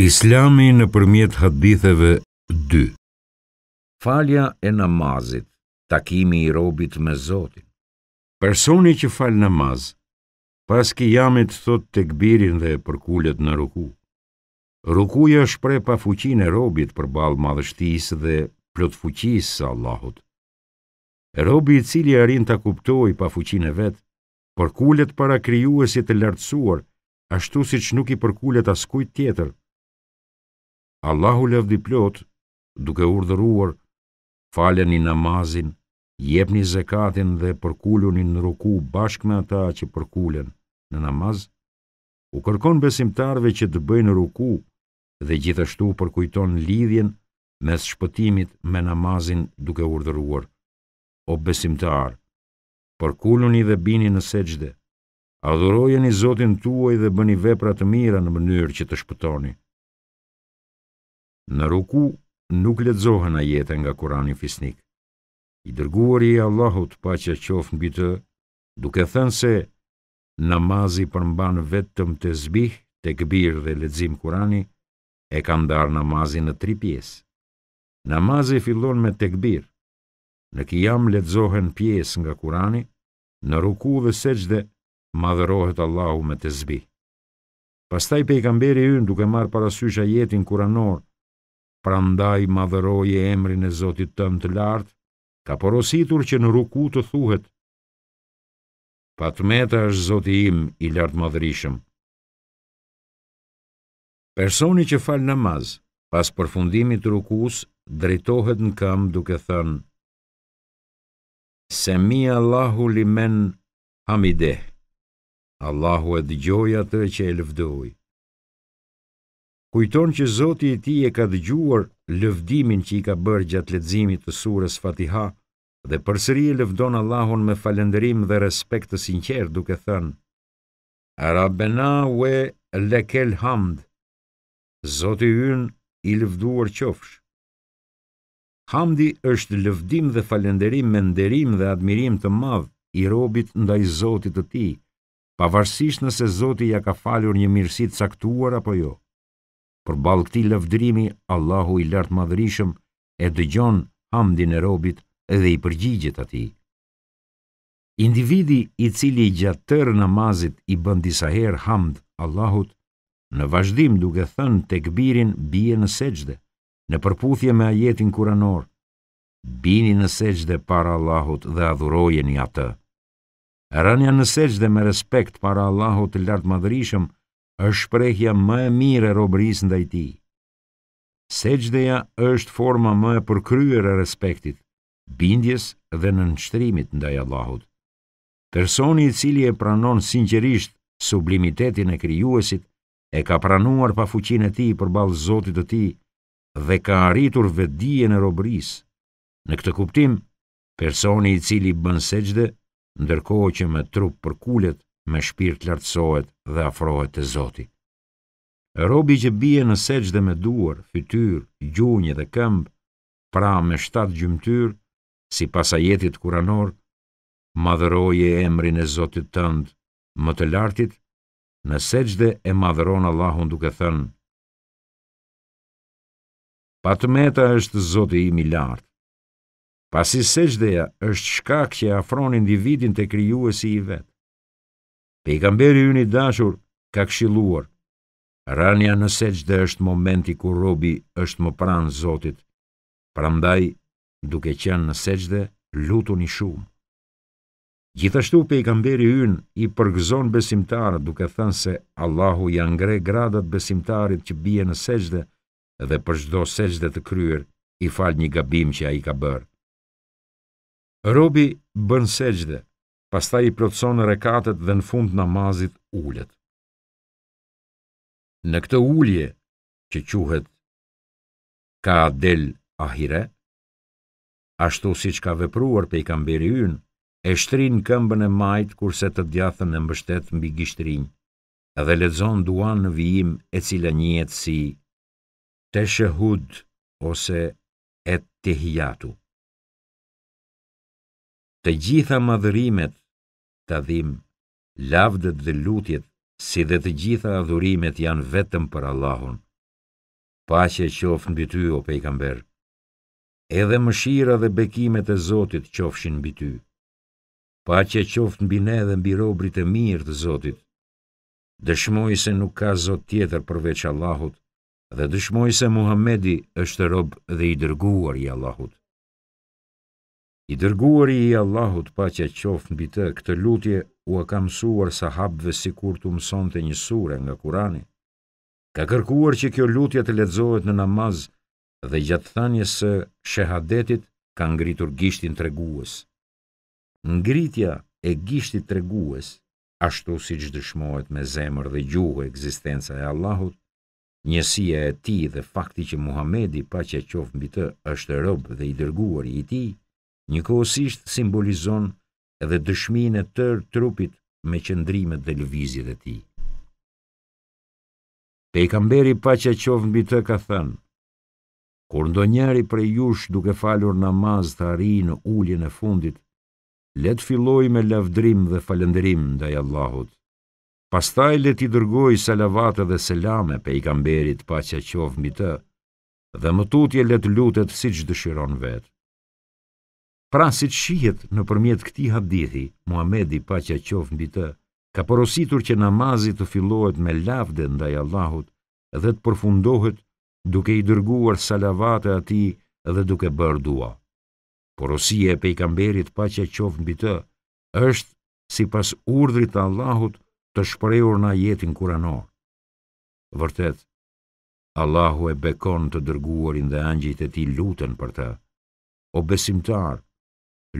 Islami në përmjet haditheve 2 Falja e namazit, takimi i robit me Zotin Personi që falë namaz, pas ki jamit thot të kbirin dhe përkullet në ruku. Rukuja shpre pa fuqin e robit për balë madhështis dhe plot fuqis sa Allahut. E robit cili arin të kuptoj pa fuqin e vetë, përkullet para kryuësit e lartësuar, ashtu si që nuk i përkullet askujt tjetër, Allahu levdi plot, duke urdhëruar, faleni namazin, jepni zekatin dhe përkulluni në ruku bashkë me ata që përkullen në namaz, u kërkon besimtarve që të bëjnë ruku dhe gjithashtu përkujton lidhjen mes shpëtimit me namazin duke urdhëruar. O besimtar, përkulluni dhe bini në seqde, adhurojeni Zotin tuaj dhe bëni vepra të mira në mënyrë që të shpëtoni. Në ruku nuk ledzohën a jetën nga kurani fisnik. I dërguar i Allahut pa që qofën bitë, duke thënë se namazi përmban vetëm të zbih, të këbir dhe ledzim kurani, e ka darë namazi në tri pjesë. Namazi fillon me të këbir. Në kijam ledzohën pjesë nga kurani, në ruku dhe dhe madhërohet Allahu me të zbih. Pastaj pejgamberi ynë duke marë parasysha jetin kuranorë, prandaj madhëroje emrin e Zotit tëm të lartë, ka porositur që në ruku të thuhet, Patmeta është Zotit im i lartë madhërishëm. Personi që falë namaz, pas përfundimit rukus, drejtohet në kam duke thënë, Se mi Allahu li men hamideh, Allahu e dëgjoj atë që e lëvdoj. Kujton që Zoti i ti e ka dëgjuar lëvdimin që i ka bërë gjatë leximit të surës Fatiha dhe përsëri e lëvdon Allahun me falënderim dhe respekt të sinqertë duke thënë: Rabbena we lekel hamd. Zoti ynë i lëvduar qofsh. Hamdi është lëvdim dhe falënderim me nderim dhe admirim të madh i robit ndaj Zotit të tij, pavarësisht nëse Zoti ja ka falur një mirësi të caktuar apo jo. Për balë këti lëvdrimi, Allahu i lartë madhërishëm e dëgjon hamdin e robit dhe i përgjigjet ati. Individi i cili gjatë tërë namazit i bëndisa herë hamd Allahut, në vazhdim duke thënë të këbirin bie në seqde, në përputhje me ajetin kuranor, bini në seqde para Allahut dhe adhurojen i atë. Rënja në seqde me respekt para Allahut lartë madhërishëm, është shprehja më e mirë e robërisë ndaj ti. Sejdëja është forma më e përkryer e respektit, bindjes dhe nënshtrimit ndaj Allahut. Personi i cili e pranon sinqerisht sublimitetin e krijuesit, e ka pranuar pa fuqinë e tij përballë Zotit të tij dhe ka arritur vetdijen e robërisë. Në këtë kuptim, personi i cili bën sejdë, ndërkohë që me trup përkulet, me të lartësohet dhe afrohet të zoti. Robi që bie në seq dhe me duar, fytyr, gjunje dhe këmbë, pra me shtatë gjymtyr, si pasajetit kuranor, madhëroje emrin e zotit tënd më të lartit, në seq dhe e madhëron Allahun duke thënë, Patmeta është zoti im i lartë, Pasi se është shkak që afron individin të kryuës i vet. Pe i gamberi unë i dashur, ka këshiluar. Rania në seqë dhe është momenti ku robi është më pranë zotit, pra duke qenë në seqë dhe lutu një shumë. Gjithashtu pe i unë i përgëzon besimtarët duke thënë se Allahu janë gre gradat besimtarit që bie në seqde dhe për shdo seqë të kryer i falë një gabim që a i ka bërë. Robi bën seqde pasta i plotëson rekatet dhe në fund namazit ullet. Në këtë ullje, që quhet ka del ahire, ashtu si që ka vepruar pe i kamberi yn, e shtrin këmbën e majt kurse të djathën e mbështet mbi gishtrin, edhe lezon duan në vijim e cila njët si të shëhud ose e të hijatu. Të gjitha madhërimet të adhim, lavdët dhe lutjet, si dhe të gjitha adhurimet janë vetëm për Allahun. Pashe qofë në bity, o pejkamber, edhe mëshira dhe bekimet e Zotit qofshin në bity, pa që e qoftë në bine dhe në birobrit e mirë të Zotit, dëshmoj se nuk ka Zot tjetër përveç Allahut, dhe dëshmoj se Muhammedi është robë dhe i dërguar i Allahut. I dërguari i Allahut pa që qofë në bitë këtë lutje u a kamësuar sahabve si kur të mëson të një sure nga kurani. Ka kërkuar që kjo lutje të lexohet në namaz dhe gjatë thanje së shahadetit ka ngritur gishtin të reguës. Ngritja e gishtit të reguës, ashtu si dëshmohet me zemër dhe gjuhë eksistenca e Allahut, njësia e ti dhe fakti që Muhamedi pa që qofë mbi të është rob dhe i dërguari i ti, kohësisht simbolizon edhe dëshmin e tërë trupit me qëndrimet dhe lëvizjet e ti. Pejkamberi pa që qovën mbi të ka thënë, kur ndo njeri prej jush duke falur namaz të ari në ulljen e fundit, letë filloj me lavdrim dhe falendrim ndaj Allahut. Pastaj le t'i dërgoj salavatë dhe selame pe i kamberit pa që qovë mbi të, dhe më tutje le lutet si që dëshiron vetë. Pra se të shihet në përmjet këti hadithi, Muhamedi pa që qofë mbi të, ka porositur që namazit të fillohet me lavde ndaj Allahut dhe të përfundohet duke i dërguar salavate ati dhe duke bërë dua. Porosia e pejkamberit pa që qofë mbi të, është si pas urdrit Allahut të shprejur na jetin kuranor. Vërtet, Allahu e bekon të dërguarin dhe angjit e ti lutën për të. O besimtarë,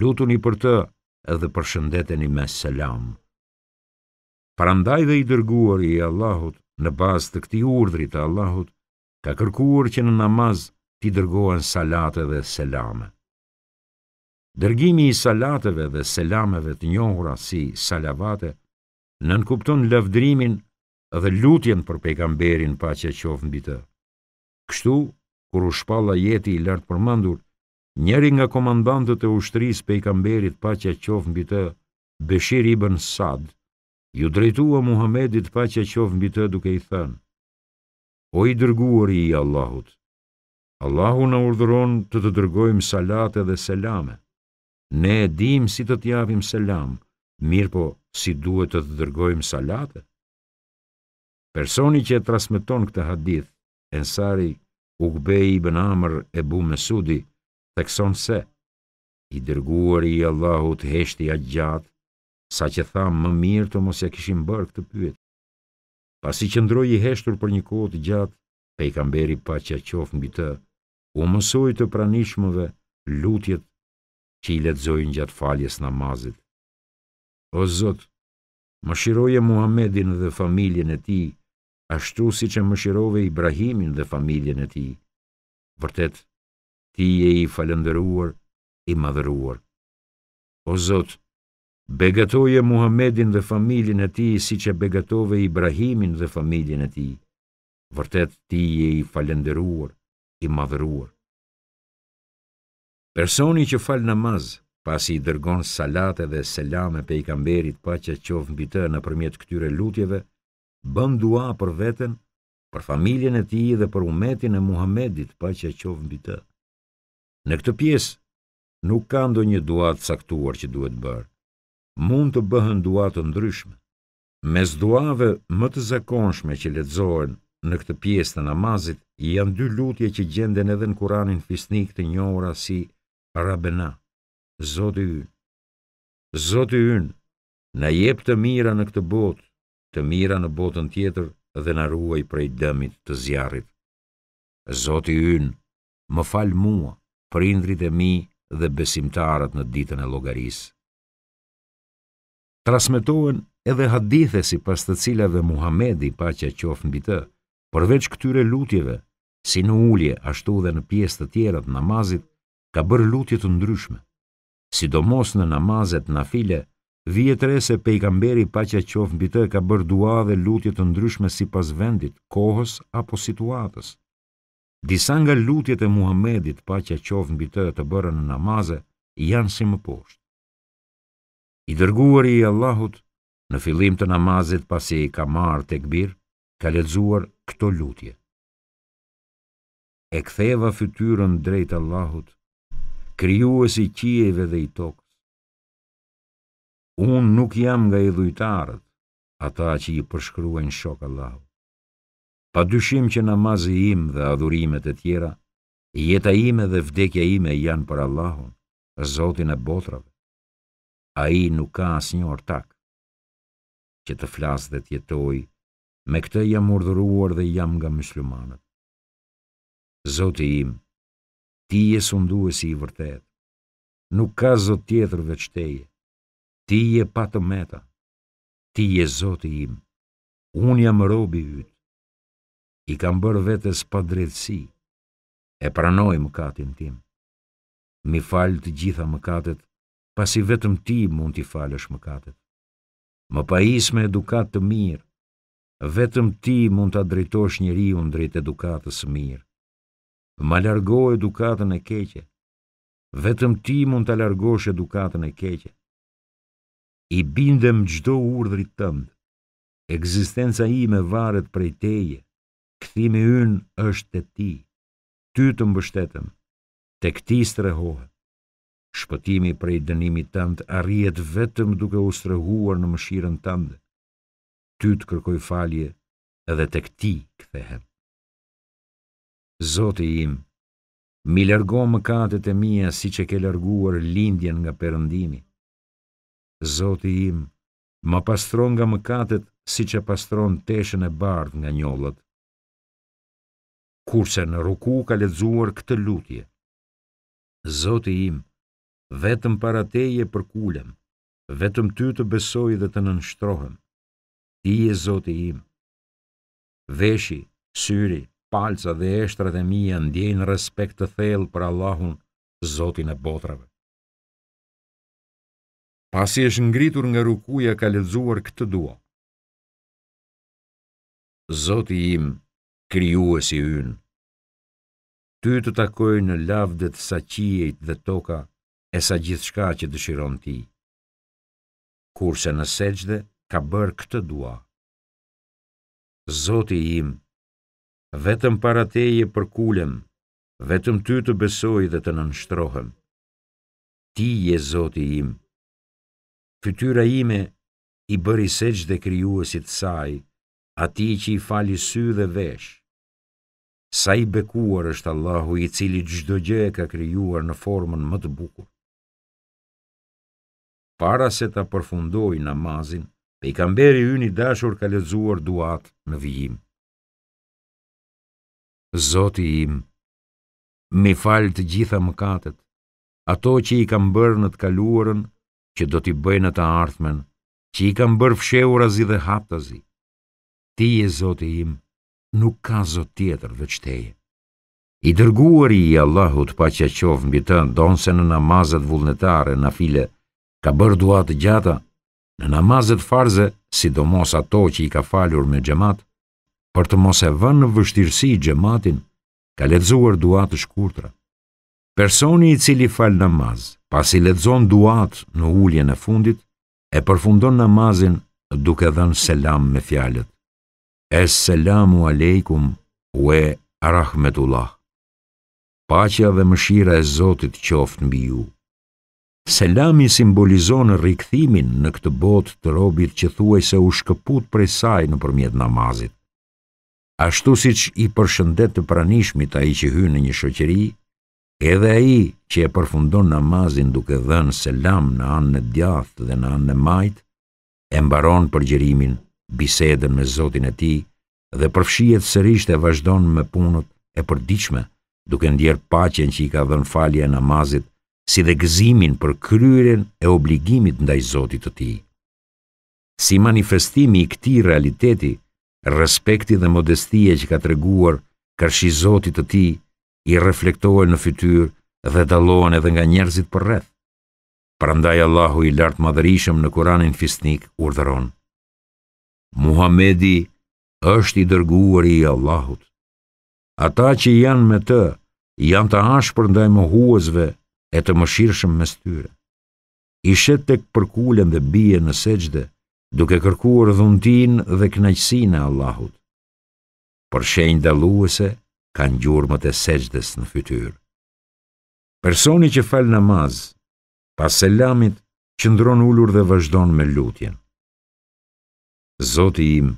lutun i për të edhe për shëndeteni me selam. Parandaj dhe i dërguar i Allahut në bazë të këti urdri të Allahut, ka kërkuar që në namaz t'i dërgohen salate dhe selame. Dërgimi i salateve dhe selameve të njohura si salavate nënkupton lëvdrimin dhe lutjen për pejgamberin pa që mbi bitë. Kështu, kur u shpalla jeti i lartë përmandur, Njeri nga komandantët e ushtrisë pa që qof mbi të, Beshir ibn Sad, ju drejtua Muhamedit që qof mbi të duke i thënë: O i dërguari i Allahut, Allahu na urdhëron të të dërgojmë salate dhe selame. Ne e dimë si të të japim selam, mirë po si duhet të të dërgojmë salate? Personi që e trasmeton këtë hadith, Ensari Ugbej i Amr e Bu Mesudi, Thekson se, i dërguar i Allahut heshti a gjatë, sa që tha më mirë të mos ja kishim bërë këtë pyet. Pas i qëndroj i heshtur për një kohë të gjatë, pe i kamberi pa që a qofë mbi të, u mësoj të pranishmëve lutjet që i letzojnë gjatë faljes namazit. O Zot, më shiroje Muhammedin dhe familjen e ti, ashtu si që më shirove Ibrahimin dhe familjen e ti. Vërtetë, Ti je i falënderuar, i madhëruar. O Zot, begatoje Muhammedin dhe familjen e tij siç e begatove Ibrahimin dhe familjen e tij. Vërtet ti je i falënderuar, i madhëruar. Personi që fal namaz pasi i dërgon salate dhe selame pe i kamberit pa që qovë mbi të në përmjet këtyre lutjeve, bën dua për vetën, për familjen e ti dhe për umetin e Muhammedit pa që qovë mbi të. Në këtë pjesë nuk ka ndonjë duat caktuar që duhet bërë. Mund të bëhen dua të ndryshme. Mes duave më të zakonshme që lexohen në këtë pjesë të namazit janë dy lutje që gjenden edhe në Kur'anin Fisnik të njohur si Rabbena, Zoti ynë. Zoti ynë, na jep të mira në këtë botë, të mira në botën tjetër dhe na ruaj prej dëmit të zjarrit. Zoti ynë, më fal mua, për indrit e mi dhe besimtarët në ditën e logaris. Trasmetohen edhe hadithe si pas të cilave Muhamedi pa që qofë mbi të, përveç këtyre lutjeve, si në ullje ashtu dhe në pjesë të tjera të namazit, ka bërë lutje të ndryshme. Sidomos në namazet në file, vjetre se pejkamberi pa që qofë mbi të ka bërë dua dhe lutje të ndryshme si pas vendit, kohës apo situatës. Disa nga lutjet e Muhamedit, paqja qof mbi të, të bëra në namazë, janë si më poshtë. I dërguari i Allahut në fillim të namazit pasi i ka marrë tekbir, ka lexuar këto lutje. E ktheva fytyrën drejt Allahut, krijuesi i qieve dhe i tokës. Unë nuk jam nga i dhujtarët, ata që i përshkruajnë shok Allahut pa dyshim që namazi im dhe adhurimet e tjera, jeta ime dhe vdekja ime janë për Allahun, Zotin e botrave. A i nuk ka as një ortak, që të flasë dhe tjetoj, me këte jam urdhuruar dhe jam nga mëslumanët. Zotin im, ti e sundu e si i vërtet, nuk ka zot tjetër veçteje, ti e patë meta, ti e zotin im, unë jam robi yt, i kam bërë vetës pa drejtësi, e pranoj më katin tim. Mi falë të gjitha më katet, pasi vetëm ti mund t'i falësh më katet. Më pa isme edukat të mirë, vetëm ti mund t'a drejtosh njëri unë drejt edukatës mirë. Më largo edukatën e keqe, vetëm ti mund t'a largosh edukatën e keqe. I bindem gjdo urdhrit tëndë, egzistenca i me varet prej teje, këthimi ynë është të ti, ty të mbështetëm, të këti strehohet. Shpëtimi prej dënimit tëndë arrijet vetëm duke u strehuar në mëshiren tëndë. Ty të kërkoj falje edhe të këti këthehet. Zote im, mi lërgo më katët e mija si që ke lërguar lindjen nga përëndimi. Zote im, më pastron nga më katët si që pastron teshen e bardh nga njollët kurse në ruku ka ledzuar këtë lutje. Zoti im, vetëm para teje për kulem, vetëm ty të besoj dhe të nënështrohem. Ti e zoti im. Veshi, syri, palca dhe eshtra dhe mija ndjenë respekt të thellë për Allahun, zotin e botrave. Pasi është ngritur nga rukuja ka ledzuar këtë dua. Zoti im, kryuës i ynë, ty të takoj në lavdët sa qiejt dhe toka e sa gjithë shka që dëshiron ti. Kurse në seqde, ka bërë këtë dua. Zoti im, vetëm para teje për kulem, vetëm ty të besoj dhe të nënështrohem. Ti je zoti im, fytyra ime i bëri seqde kryuësit saj, ati që i fali sy dhe veshë sa i bekuar është Allahu i cili gjdo gje e ka kryuar në formën më të bukur. Para se ta përfundoj namazin, pe i kamberi yni dashur ka lezuar duat në vijim. Zoti im, mi falë të gjitha më katet, ato që i kam bërë në të kaluarën, që do t'i bëjnë të ardhmen, që i kam bërë fsheurazi dhe haptazi. Ti e zoti im, nuk ka zot tjetër veç teje. I dërguari i Allahut pa që mbi të ndonse se në namazet vullnetare nafile, file ka bërë duat gjata, në namazet farze, sidomos ato që i ka falur me gjemat, për të mos e vënë në vështirësi gjematin, ka ledzuar duat të shkurtra. Personi i cili falë namaz, pas i ledzon duat në uljen e fundit, e përfundon namazin duke dhenë selam me fjalet. Esselamu alejkum u e Rahmetullah. Pacja dhe mëshira e Zotit qoft mbi ju. Selami simbolizon rikthimin në këtë botë të robit që thuajse u shkëput prej saj nëpërmjet namazit. Ashtu siç i përshëndet të pranishmit ai që hyn në një shoqëri, edhe ai që e përfundon namazin duke dhënë selam në anën e djathtë dhe në anën e majtë, e mbaron përgjërimin bisedën me Zotin e ti dhe përfshijet sërisht e vazhdon me punët e përdiqme, duke ndjerë pacjen që i ka dhën falje e namazit, si dhe gëzimin për kryrën e obligimit ndaj Zotit të ti. Si manifestimi i këti realiteti, respekti dhe modestie që ka të reguar kërshi Zotit të ti i reflektohen në fytyr dhe dalohën edhe nga njerëzit për rreth. Prandaj Allahu i lartë madhërishëm në Kur'anin Fisnik urdhëron: Muhamedi është i dërguar i Allahut. Ata që janë me të, janë të ashpër ndaj mohuesve e të mëshirshëm mes tyre. I tek përkulen dhe bie në sejdë, duke kërkuar dhuntin dhe kënaqësinë e Allahut. Për shenjë dalluese kanë gjurmët e sejdës në fytyrë. Personi që fal namaz, pas selamit, qëndron ulur dhe vazhdon me lutjen. Zoti im,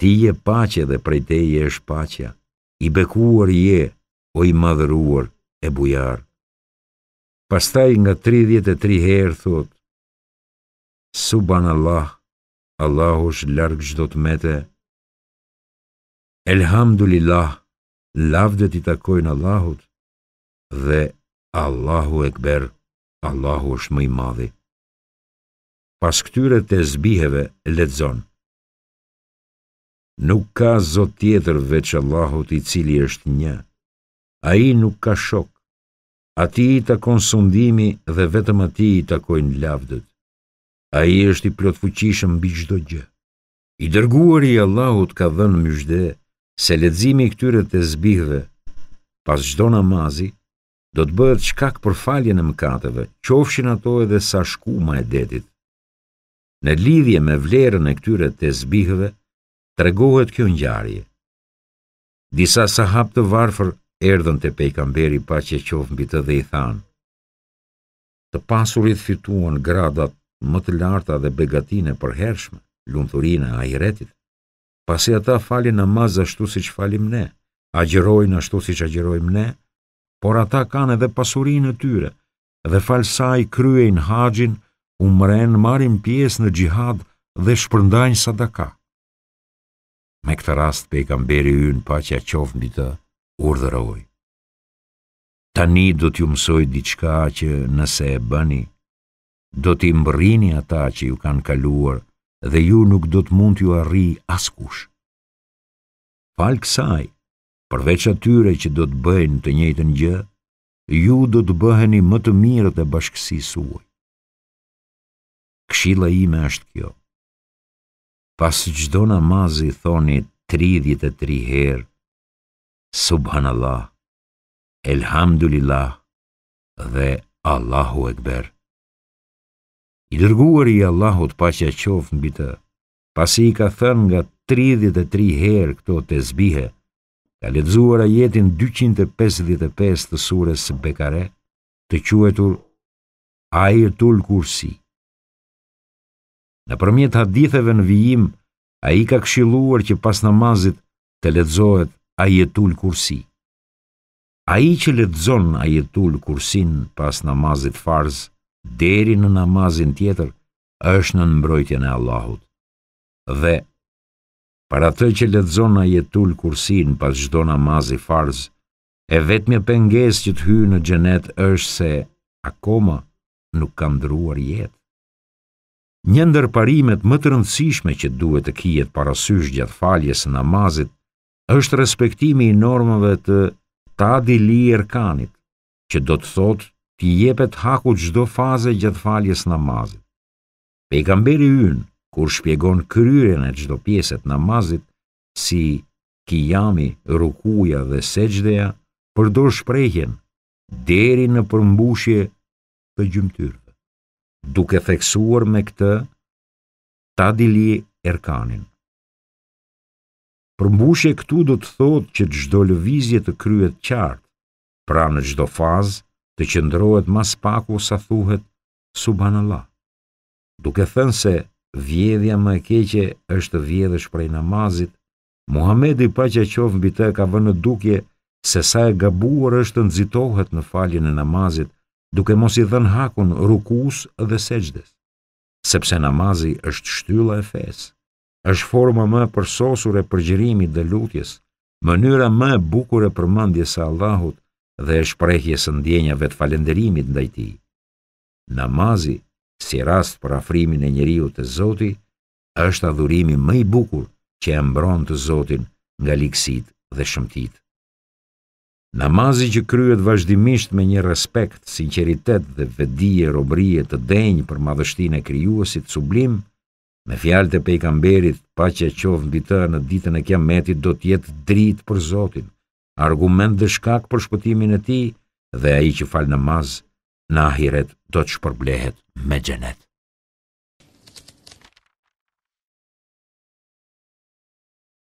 ti je paqe dhe prej teje është paqja. I bekuar je, o i madhëruar e bujar. Pastaj nga 33 herë thot: Subhanallah, Allahu është larg çdo mete, Elhamdulillah, lavdë ti takojnë Allahut dhe Allahu Ekber, Allahu është më i madhi. Pas këtyre të zbiheve, letëzonë nuk ka zot tjetër veç Allahut i cili është një. A i nuk ka shok, a ti i takon sundimi dhe vetëm a ti i takojnë lavdët. A i është i plotfuqishëm bi qdo gjë. I dërguar i Allahut ka dhenë myshde se ledzimi këtyre të zbihve pas qdo namazi do të bëhet shkak për falje në mkateve, qofshin ato edhe sa shkuma e detit. Në lidhje me vlerën e këtyre të zbihve, tregohet kjo njarje. Disa sahab të varfër erdhën të pejkamberi pa që qovë mbi të dhe i thanë, të pasurit fituan gradat më të larta dhe begatine për hershme, lumëthurina a i retit, pasi ata falin namaz ashtu si që falim ne, agjerojnë ashtu si që agjerojmë ne, por ata kanë edhe pasurin e tyre, dhe falsaj kryejnë haqin, umren marim pjesë në gjihad dhe shpërndajnë sadaka. Me këtë rast pejgamberi ynë pa që a qovë mbi të urdhërëvoj. Tani do t'ju mësoj diçka që nëse e bëni, do t'i mbërini ata që ju kanë kaluar dhe ju nuk do të mund t'ju arri askush. Falë kësaj, përveç atyre që do të bëjnë të njëjtën gjë, ju do të bëheni më të mirë të bashkësi suaj. Këshila ime është kjo pas gjdo namazi thoni 33 her, Subhanallah, Elhamdulillah dhe Allahu Ekber. I dërguar i Allahut pa që qofë në bitë, pasi i ka thënë nga 33 her këto të zbihe, ka ledzuar a jetin 255 të surës bekare, të quetur Ajetul Kursi, Në përmjet haditheve në vijim, a i ka këshiluar që pas namazit të ledzohet a jetul kursi. A i që ledzon a jetul kursin pas namazit farz, deri në namazin tjetër, është në nëmbrojtjen e Allahut. Dhe, për atë që ledzon a jetul kursin pas gjdo namazit farz, e vetë mjë penges që të hyjë në gjenet është se akoma nuk kam dëruar jetë. Një ndër parimet më të rëndësishme që duhet të kijet parasysh gjatë faljes në namazit është respektimi i normave të tadi li erkanit, që do të thot t'i jepet haku gjdo faze gjatë faljes Pe namazit. Pejgamberi yn, kur shpjegon kryrën e gjdo pjeset në namazit, si kijami, rukuja dhe seqdeja, përdo shprejhen deri në përmbushje të gjymtyrë duke theksuar me këtë Tadili Erkanin. Përmbushje këtu do të thotë që çdo lëvizje të kryet qartë, pra në çdo fazë të qëndrohet mas paku sa thuhet subhanallah. Duke thënë se vjedhja më e keqe është vjedhësh prej namazit, Muhamedi pa që qovë mbi të ka vënë dukje se sa e gabuar është të nëzitohet në faljen e namazit duke mos i dhën hakun rukus dhe seqdes, sepse namazi është shtylla e fes, është forma më përsosur e përgjërimi dhe lutjes, mënyra më bukur e përmëndje sa Allahut dhe e shprejhje së ndjenjave të falenderimit ndajti. Namazi, si rast për afrimin e njeriut të zoti, është adhurimi më i bukur që e mbron të zotin nga likësit dhe shëmtit. Namazi që kryet vazhdimisht me një respekt, sinceritet dhe vedi e të denjë për madhështin e kryuësit sublim, me fjalët e pejkamberit, pa që e qovën bitë në ditën e kja metit do tjetë dritë për Zotin, argument dhe shkak për shkotimin e ti dhe a i që falë namaz, në ahiret do të shpërblehet me gjenet.